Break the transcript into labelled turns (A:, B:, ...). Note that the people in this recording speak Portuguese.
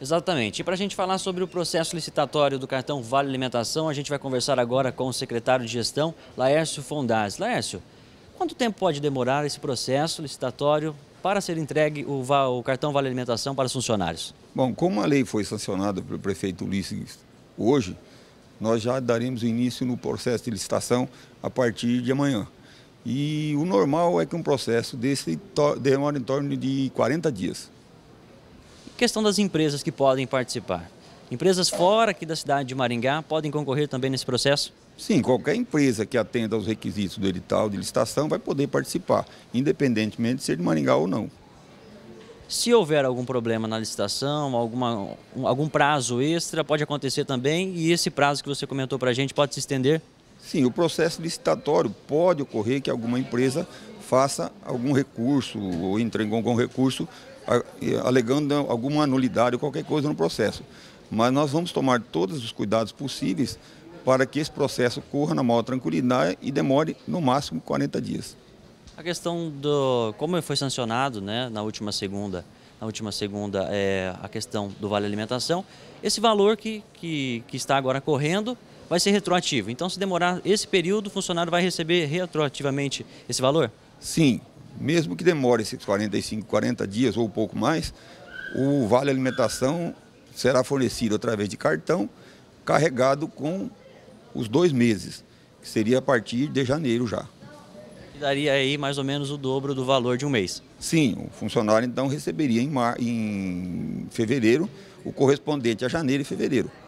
A: Exatamente. E para a gente falar sobre o processo licitatório do cartão Vale Alimentação, a gente vai conversar agora com o secretário de Gestão, Laércio Fondaz. Laércio, quanto tempo pode demorar esse processo licitatório para ser entregue o, o cartão Vale Alimentação para
B: os funcionários? Bom, como a lei foi sancionada pelo prefeito Ulisses hoje, nós já daremos início no processo de licitação a partir de amanhã. E o normal é que um processo desse demore em torno de 40 dias.
A: Questão das empresas que podem participar. Empresas fora aqui da cidade de Maringá podem
B: concorrer também nesse processo? Sim, qualquer empresa que atenda aos requisitos do edital de licitação vai poder participar, independentemente de ser de Maringá ou não.
A: Se houver algum problema na licitação, alguma, algum prazo extra, pode acontecer também e esse prazo que você comentou para a gente pode se estender?
B: Sim, o processo licitatório pode ocorrer que alguma empresa faça algum recurso ou entre em algum recurso alegando né, alguma nulidade ou qualquer coisa no processo. Mas nós vamos tomar todos os cuidados possíveis para que esse processo corra na maior tranquilidade e demore no máximo 40 dias.
A: A questão do como foi sancionado, né, na última segunda, na última segunda é a questão do vale alimentação. Esse valor que, que, que está agora correndo vai ser retroativo. Então, se demorar esse período, o funcionário vai receber retroativamente esse valor?
B: Sim, mesmo que demore esses 45, 40 dias ou um pouco mais, o vale alimentação será fornecido através de cartão carregado com os dois meses, que seria a partir de janeiro já. Daria aí mais ou menos o dobro do valor de um mês. Sim, o funcionário então receberia em, mar... em fevereiro o correspondente a janeiro e fevereiro.